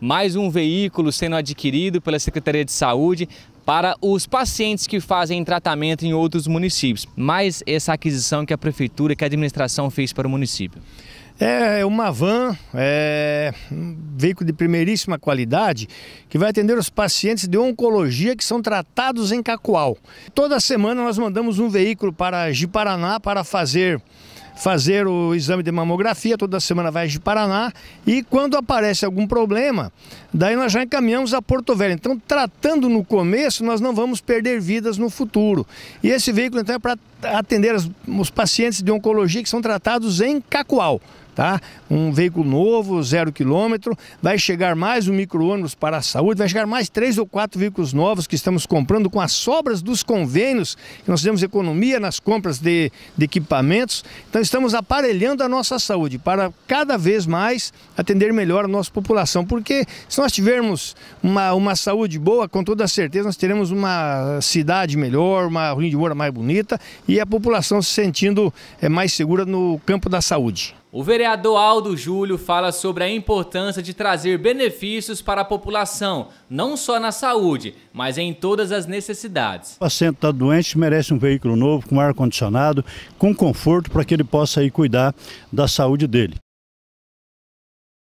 mais um veículo sendo adquirido pela Secretaria de Saúde para os pacientes que fazem tratamento em outros municípios. Mais essa aquisição que a prefeitura, que a administração fez para o município. É, é uma van, é um veículo de primeiríssima qualidade que vai atender os pacientes de oncologia que são tratados em Cacoal. Toda semana nós mandamos um veículo para Jiparaná para fazer fazer o exame de mamografia, toda semana vai de Paraná, e quando aparece algum problema, daí nós já encaminhamos a Porto Velho. Então, tratando no começo, nós não vamos perder vidas no futuro. E esse veículo, então, é para atender os pacientes de oncologia que são tratados em Cacoal tá? Um veículo novo, zero quilômetro, vai chegar mais um micro-ônibus para a saúde, vai chegar mais três ou quatro veículos novos que estamos comprando com as sobras dos convênios, que nós fizemos economia nas compras de, de equipamentos. Então estamos aparelhando a nossa saúde para cada vez mais atender melhor a nossa população, porque se nós tivermos uma, uma saúde boa, com toda certeza nós teremos uma cidade melhor, uma rua de Moura mais bonita e a população se sentindo é, mais segura no campo da saúde. O vereador Aldo Júlio fala sobre a importância de trazer benefícios para a população, não só na saúde, mas em todas as necessidades. O paciente está doente, merece um veículo novo, com ar-condicionado, com conforto, para que ele possa ir cuidar da saúde dele.